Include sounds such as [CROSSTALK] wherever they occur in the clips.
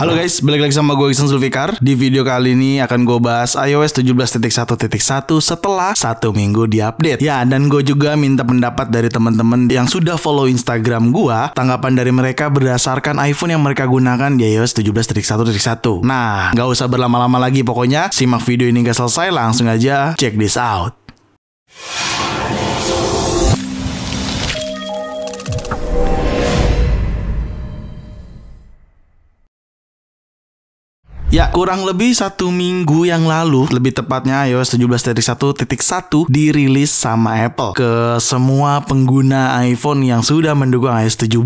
Halo guys, balik lagi sama gue Iksan Zulfikar Di video kali ini akan gue bahas iOS 17.1.1 setelah satu minggu diupdate Ya, dan gue juga minta pendapat dari teman-teman yang sudah follow Instagram gue Tanggapan dari mereka berdasarkan iPhone yang mereka gunakan di iOS 17.1.1 Nah, gak usah berlama-lama lagi pokoknya Simak video ini gak selesai, langsung aja check this out Kurang lebih satu minggu yang lalu, lebih tepatnya iOS 17.1.1 dirilis sama Apple ke semua pengguna iPhone yang sudah mendukung iOS 17.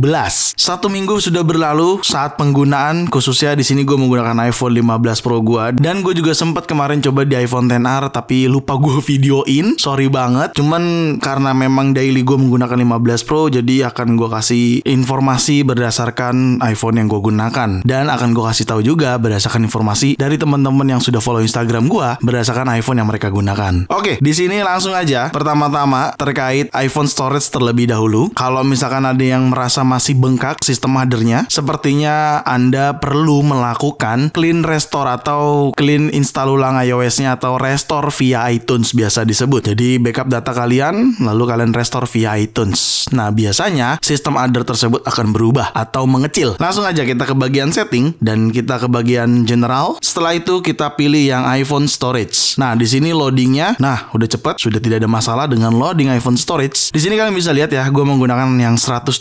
Satu minggu sudah berlalu saat penggunaan, khususnya di sini gue menggunakan iPhone 15 Pro gue dan gue juga sempat kemarin coba di iPhone XR tapi lupa gue videoin, sorry banget. Cuman karena memang daily gue menggunakan 15 Pro, jadi akan gue kasih informasi berdasarkan iPhone yang gue gunakan dan akan gue kasih tahu juga berdasarkan informasi informasi dari teman-teman yang sudah follow Instagram gua berdasarkan iPhone yang mereka gunakan. Oke, di sini langsung aja. Pertama-tama terkait iPhone storage terlebih dahulu. Kalau misalkan ada yang merasa masih bengkak sistem hadernya, sepertinya Anda perlu melakukan clean restore atau clean install ulang iOS-nya atau restore via iTunes biasa disebut. Jadi backup data kalian lalu kalian restore via iTunes. Nah, biasanya sistem other tersebut akan berubah atau mengecil. Langsung aja kita ke bagian setting dan kita ke bagian general now. Setelah itu kita pilih yang iPhone storage. Nah, di sini loadingnya, nah udah cepet, sudah tidak ada masalah dengan loading iPhone storage. Di sini kalian bisa lihat ya, gue menggunakan yang 128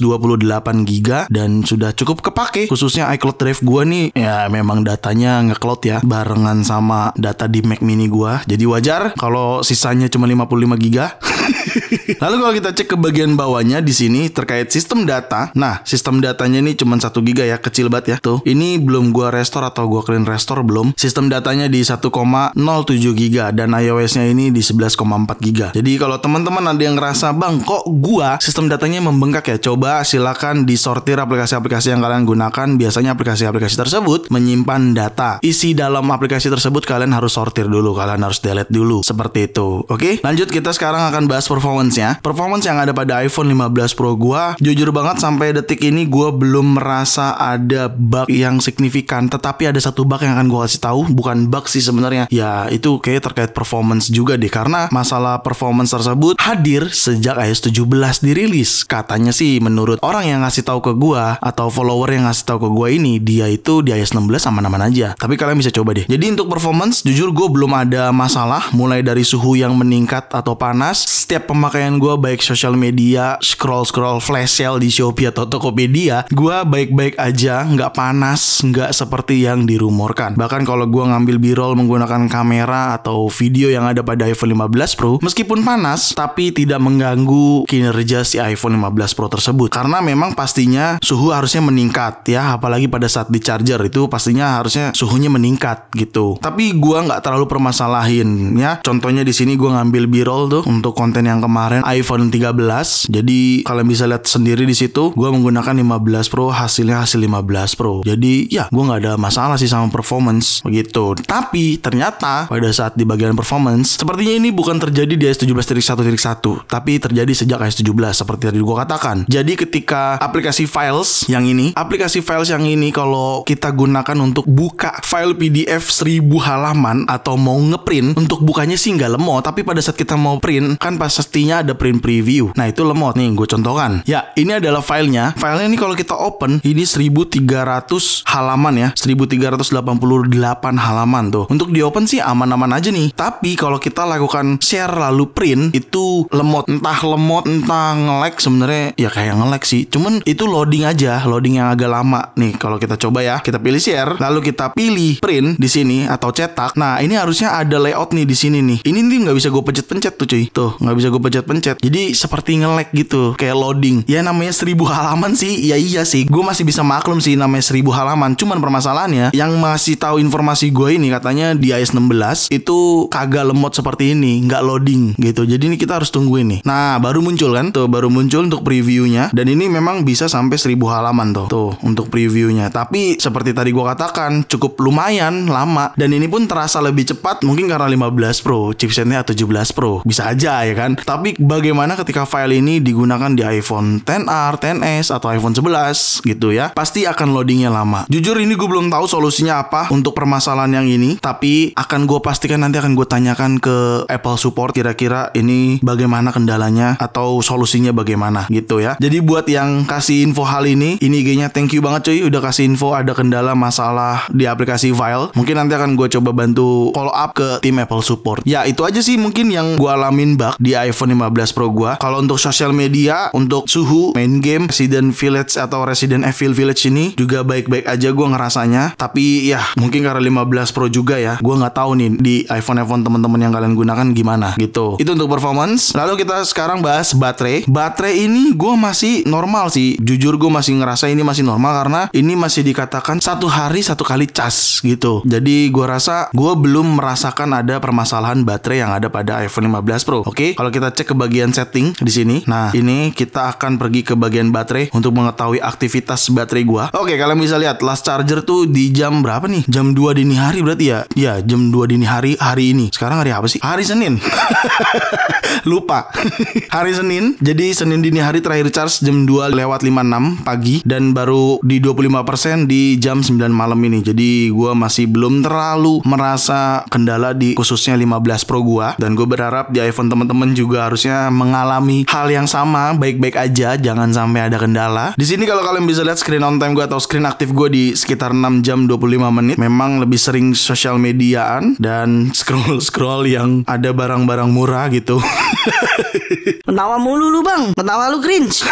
GB dan sudah cukup kepake. Khususnya iCloud Drive gue nih, ya memang datanya nge ya, barengan sama data di Mac Mini gue. Jadi wajar kalau sisanya cuma 55 GB. [LAUGHS] Lalu kalau kita cek ke bagian bawahnya di sini terkait sistem data. Nah, sistem datanya ini cuma 1 GB ya, kecil banget ya. Tuh, ini belum gue restore atau gue clean restore Store belum. Sistem datanya di 1,07 GB dan iOS-nya ini di 11,4 GB. Jadi kalau teman-teman ada yang ngerasa, "Bang, kok gua sistem datanya membengkak ya?" Coba silakan disortir aplikasi-aplikasi yang kalian gunakan. Biasanya aplikasi-aplikasi tersebut menyimpan data. Isi dalam aplikasi tersebut kalian harus sortir dulu, kalian harus delete dulu. Seperti itu. Oke, lanjut kita sekarang akan bahas performance-nya. Performance yang ada pada iPhone 15 Pro gua, jujur banget sampai detik ini gua belum merasa ada bug yang signifikan, tetapi ada satu bug yang pengen gue kasih tahu bukan bug sih sebenarnya ya itu kayak terkait performance juga deh karena masalah performance tersebut hadir sejak iOS 17 dirilis katanya sih menurut orang yang ngasih tahu ke gue atau follower yang ngasih tahu ke gue ini dia itu di iOS 16 sama aman aja tapi kalian bisa coba deh jadi untuk performance jujur gue belum ada masalah mulai dari suhu yang meningkat atau panas setiap pemakaian gue baik sosial media scroll scroll flash sale di Shopee atau Tokopedia gue baik-baik aja nggak panas nggak seperti yang dirumorkan kan. Bahkan kalau gue ngambil b-roll menggunakan kamera atau video yang ada pada iPhone 15 Pro, meskipun panas, tapi tidak mengganggu kinerja si iPhone 15 Pro tersebut. Karena memang pastinya suhu harusnya meningkat ya, apalagi pada saat di charger itu pastinya harusnya suhunya meningkat gitu. Tapi gue nggak terlalu permasalahin ya. Contohnya di sini gue ngambil b-roll tuh untuk konten yang kemarin iPhone 13. Jadi kalian bisa lihat sendiri di situ, gue menggunakan 15 Pro hasilnya hasil 15 Pro. Jadi ya gue nggak ada masalah sih sama performa performance begitu. Tapi ternyata pada saat di bagian performance sepertinya ini bukan terjadi di S17.1.1 tapi terjadi sejak S17 seperti tadi gue katakan. Jadi ketika aplikasi files yang ini, aplikasi files yang ini kalau kita gunakan untuk buka file PDF 1000 halaman atau mau ngeprint untuk bukanya sih nggak lemot tapi pada saat kita mau print kan pastinya ada print preview. Nah itu lemot nih gue contohkan. Ya ini adalah filenya. Filenya ini kalau kita open ini 1300 halaman ya 1380 98 halaman tuh. Untuk di open sih aman-aman aja nih. Tapi kalau kita lakukan share lalu print itu lemot entah lemot entah nge-lag sebenarnya ya kayak nge-lag sih. Cuman itu loading aja, loading yang agak lama. Nih kalau kita coba ya, kita pilih share lalu kita pilih print di sini atau cetak. Nah, ini harusnya ada layout nih di sini nih. Ini nih nggak bisa gue pencet-pencet tuh cuy. Tuh, nggak bisa gue pencet-pencet. Jadi seperti nge-lag gitu, kayak loading. Ya namanya 1000 halaman sih. Ya iya sih. Gue masih bisa maklum sih namanya 1000 halaman. Cuman permasalahannya yang masih ngasih tahu informasi gue ini katanya di iOS 16 itu kagak lemot seperti ini, nggak loading gitu. Jadi ini kita harus tunggu ini Nah, baru muncul kan? Tuh baru muncul untuk previewnya dan ini memang bisa sampai 1000 halaman tuh. Tuh untuk previewnya. Tapi seperti tadi gue katakan cukup lumayan lama dan ini pun terasa lebih cepat mungkin karena 15 Pro chipsetnya 17 Pro. Bisa aja ya kan. Tapi bagaimana ketika file ini digunakan di iPhone 10R, 10S atau iPhone 11 gitu ya? Pasti akan loadingnya lama. Jujur ini gue belum tahu solusinya apa Nah, untuk permasalahan yang ini, tapi akan gue pastikan nanti akan gue tanyakan ke Apple support kira-kira ini bagaimana kendalanya atau solusinya bagaimana gitu ya. Jadi buat yang kasih info hal ini, ini IG-nya thank you banget cuy udah kasih info ada kendala masalah di aplikasi file. Mungkin nanti akan gue coba bantu follow up ke tim Apple support. Ya itu aja sih mungkin yang gue alamin bug di iPhone 15 Pro gue. Kalau untuk sosial media, untuk suhu, main game, Resident Village atau Resident Evil Village ini juga baik-baik aja gue ngerasanya. Tapi ya mungkin karena 15 Pro juga ya gue nggak tahu nih di iPhone iPhone teman-teman yang kalian gunakan gimana gitu itu untuk performance lalu kita sekarang bahas baterai baterai ini gue masih normal sih jujur gue masih ngerasa ini masih normal karena ini masih dikatakan satu hari satu kali cas gitu jadi gue rasa gue belum merasakan ada permasalahan baterai yang ada pada iPhone 15 Pro oke kalau kita cek ke bagian setting di sini nah ini kita akan pergi ke bagian baterai untuk mengetahui aktivitas baterai gue oke kalian bisa lihat last charger tuh di jam berapa nih jam 2 dini hari berarti ya ya jam 2 dini hari hari ini sekarang hari apa sih hari Senin [LAUGHS] lupa [LAUGHS] hari Senin jadi Senin dini hari terakhir charge jam 2 lewat 56 pagi dan baru di 25% di jam 9 malam ini jadi gue masih belum terlalu merasa kendala di khususnya 15 Pro gue dan gue berharap di iPhone teman-teman juga harusnya mengalami hal yang sama baik-baik aja jangan sampai ada kendala di sini kalau kalian bisa lihat screen on time gue atau screen aktif gue di sekitar 6 jam 25 menit menit memang lebih sering sosial mediaan dan scroll scroll yang ada barang-barang murah gitu. [LAUGHS] menawa mulu lu bang, menawa lu cringe. [LAUGHS]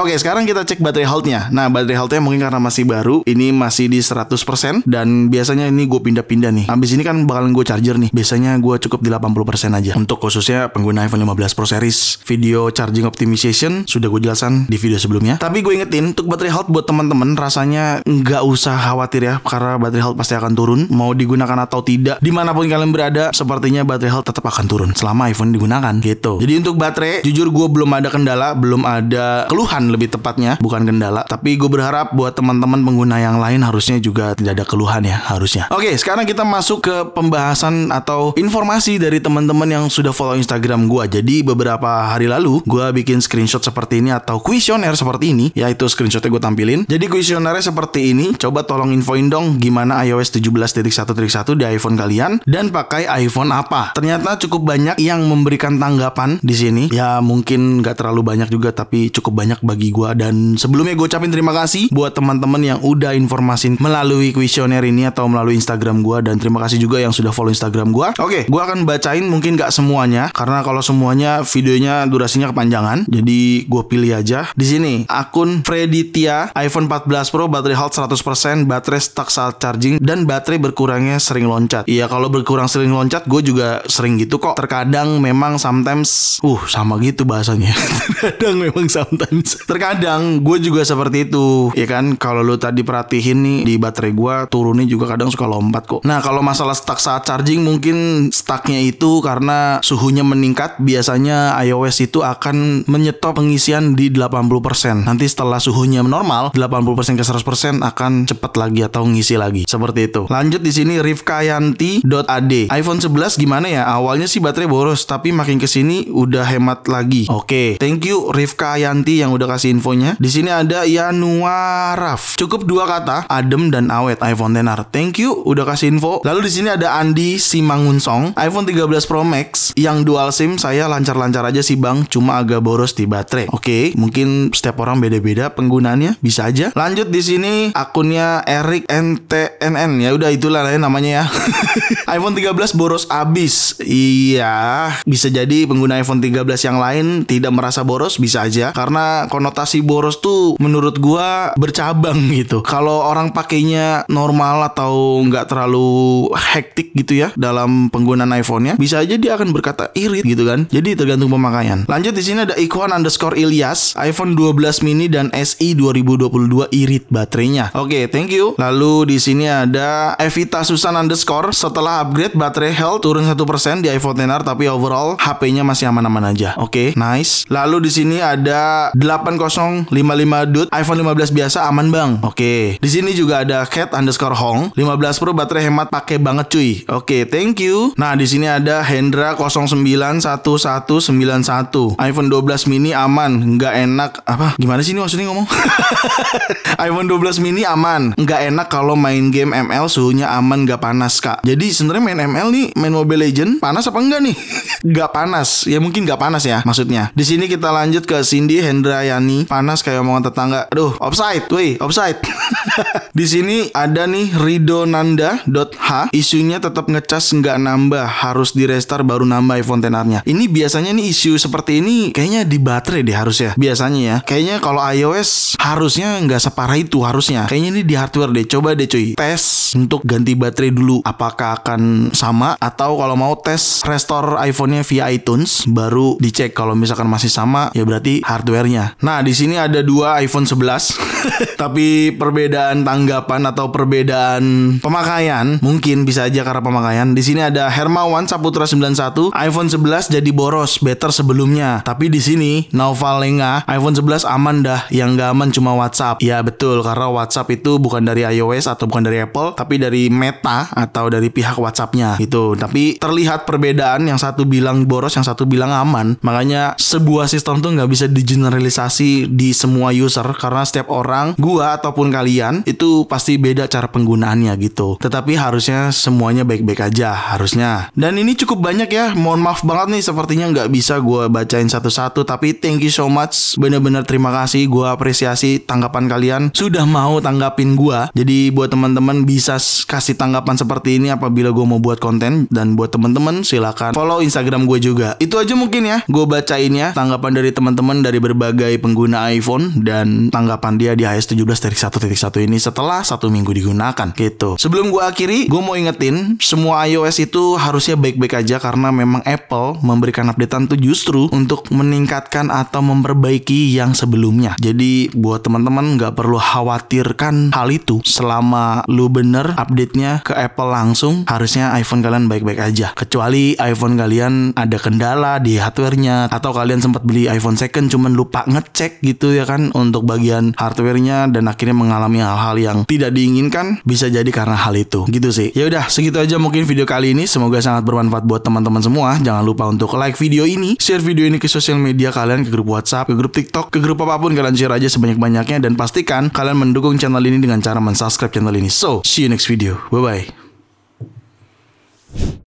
Oke, okay, sekarang kita cek baterai holdnya. Nah, baterai holdnya mungkin karena masih baru, ini masih di 100% dan biasanya ini gue pindah-pindah nih. habis ini kan bakalan gue charger nih. Biasanya gue cukup di 80% aja. Untuk khususnya pengguna iPhone 15 Pro series. Video charging optimization sudah gue jelasan di video sebelumnya. Tapi gue ingetin, untuk baterai hold buat teman-teman rasanya nggak usah khawatir ya, karena baterai health pasti akan turun mau digunakan atau tidak dimanapun kalian berada sepertinya baterai health tetap akan turun selama iPhone digunakan gitu jadi untuk baterai jujur gue belum ada kendala belum ada keluhan lebih tepatnya bukan kendala tapi gue berharap buat teman-teman pengguna yang lain harusnya juga tidak ada keluhan ya harusnya oke sekarang kita masuk ke pembahasan atau informasi dari teman-teman yang sudah follow Instagram gue jadi beberapa hari lalu gue bikin screenshot seperti ini atau kuesioner seperti ini yaitu screenshotnya gue tampilin jadi kuesionernya seperti ini coba tolong infoin dong gimana di mana iOS 17.1.1 di iPhone kalian dan pakai iPhone apa. Ternyata cukup banyak yang memberikan tanggapan di sini. Ya mungkin nggak terlalu banyak juga tapi cukup banyak bagi gue dan sebelumnya gue ucapin terima kasih buat teman-teman yang udah informasin melalui kuesioner ini atau melalui Instagram gue dan terima kasih juga yang sudah follow Instagram gue. Oke, gue akan bacain mungkin nggak semuanya karena kalau semuanya videonya durasinya kepanjangan. Jadi gue pilih aja. Di sini akun Freditia iPhone 14 Pro baterai health 100%, baterai stuck saat charging dan baterai berkurangnya sering loncat. Iya kalau berkurang sering loncat gue juga sering gitu kok. Terkadang memang sometimes uh sama gitu bahasanya. [LAUGHS] Terkadang memang sometimes. Terkadang gue juga seperti itu. Ya kan kalau lu tadi perhatiin nih di baterai gue turunnya juga kadang suka lompat kok. Nah kalau masalah stuck saat charging mungkin stucknya itu karena suhunya meningkat biasanya iOS itu akan menyetop pengisian di 80%. Nanti setelah suhunya normal 80% ke 100% akan cepat lagi atau ngisi lagi. Seperti itu. Lanjut di sini rifkayanti.ad. iPhone 11 gimana ya? Awalnya sih baterai boros, tapi makin kesini udah hemat lagi. Oke, okay. thank you Rifka Yanti yang udah kasih infonya. Di sini ada Yanuaraf. Cukup dua kata, adem dan awet iPhone Tenar. Thank you udah kasih info. Lalu di sini ada Andi Simangunsong. iPhone 13 Pro Max yang dual SIM saya lancar-lancar aja sih bang, cuma agak boros di baterai. Oke, okay. mungkin setiap orang beda-beda penggunaannya, bisa aja. Lanjut di sini akunnya Eric NT TNN ya udah itulah ya namanya ya. [LAUGHS] iPhone 13 boros abis. Iya, bisa jadi pengguna iPhone 13 yang lain tidak merasa boros bisa aja karena konotasi boros tuh menurut gua bercabang gitu. Kalau orang pakainya normal atau nggak terlalu hektik gitu ya dalam penggunaan iPhone-nya, bisa aja dia akan berkata irit gitu kan. Jadi tergantung pemakaian. Lanjut di sini ada Ikhwan underscore Ilyas, iPhone 12 mini dan SE 2022 irit baterainya. Oke, okay, thank you. Lalu di di sini ada Evita Susan underscore setelah upgrade baterai health turun satu persen di iPhone XR tapi overall HP-nya masih aman-aman aja. Oke, okay, nice. Lalu di sini ada 8055 dud iPhone 15 biasa aman bang. Oke. Okay. Di sini juga ada cat underscore hong 15 Pro baterai hemat pakai banget cuy. Oke, okay, thank you. Nah di sini ada Hendra 091191 iPhone 12 mini aman nggak enak apa gimana sih ini maksudnya ngomong [LAUGHS] iPhone 12 mini aman nggak enak kalau main game ML suhunya aman gak panas kak. Jadi sebenarnya main ML nih main Mobile Legend panas apa enggak nih? [LAUGHS] gak panas. Ya mungkin gak panas ya maksudnya. Di sini kita lanjut ke Cindy Hendrayani. Panas kayak omongan tetangga. Aduh, offside. Woi, offside. [LAUGHS] Di sini ada nih Nanda .h isunya tetap ngecas nggak nambah harus di restart baru nambah iPhone xr Ini biasanya nih isu seperti ini kayaknya di baterai deh harusnya. Biasanya ya. Kayaknya kalau iOS harusnya nggak separah itu harusnya. Kayaknya ini di hardware deh. Coba deh cuy. Tes untuk ganti baterai dulu apakah akan sama atau kalau mau tes restore iPhone-nya via iTunes baru dicek kalau misalkan masih sama ya berarti hardware-nya. Nah, di sini ada dua iPhone 11 [LAUGHS] tapi perbedaan tanggapan atau perbedaan pemakaian mungkin bisa aja karena pemakaian. Di sini ada Hermawan Saputra 91, iPhone 11 jadi boros, better sebelumnya. Tapi di sini Naufal Lenga, iPhone 11 aman dah, yang gak aman cuma WhatsApp. Ya betul karena WhatsApp itu bukan dari iOS atau bukan dari Apple tapi dari Meta atau dari pihak WhatsAppnya gitu tapi terlihat perbedaan yang satu bilang boros yang satu bilang aman makanya sebuah sistem tuh nggak bisa digeneralisasi di semua user karena setiap orang gua ataupun kalian itu pasti beda cara penggunaannya gitu tetapi harusnya semuanya baik-baik aja harusnya dan ini cukup banyak ya mohon maaf banget nih sepertinya nggak bisa gua bacain satu-satu tapi thank you so much bener-bener terima kasih gua apresiasi tanggapan kalian sudah mau tanggapin gua jadi buat teman-teman bisa kasih tanggapan seperti ini apabila gue mau buat konten dan buat teman-teman silakan follow Instagram gue juga. Itu aja mungkin ya. Gue bacain ya tanggapan dari teman-teman dari berbagai pengguna iPhone dan tanggapan dia di iOS 17.1.1 ini setelah satu minggu digunakan gitu. Sebelum gue akhiri, gue mau ingetin semua iOS itu harusnya baik-baik aja karena memang Apple memberikan updatean tuh justru untuk meningkatkan atau memperbaiki yang sebelumnya. Jadi buat teman-teman nggak perlu khawatirkan hal itu selama lu bener update-nya ke Apple langsung, harusnya iPhone kalian baik-baik aja. Kecuali iPhone kalian ada kendala di hardware-nya atau kalian sempat beli iPhone second cuman lupa ngecek gitu ya kan untuk bagian hardware-nya dan akhirnya mengalami hal-hal yang tidak diinginkan bisa jadi karena hal itu. Gitu sih. Ya udah, segitu aja mungkin video kali ini. Semoga sangat bermanfaat buat teman-teman semua. Jangan lupa untuk like video ini, share video ini ke sosial media kalian, ke grup WhatsApp, ke grup TikTok, ke grup apapun kalian share aja sebanyak-banyaknya dan pastikan kalian mendukung channel ini dengan cara mensubscribe channel So, see you next video. Bye-bye.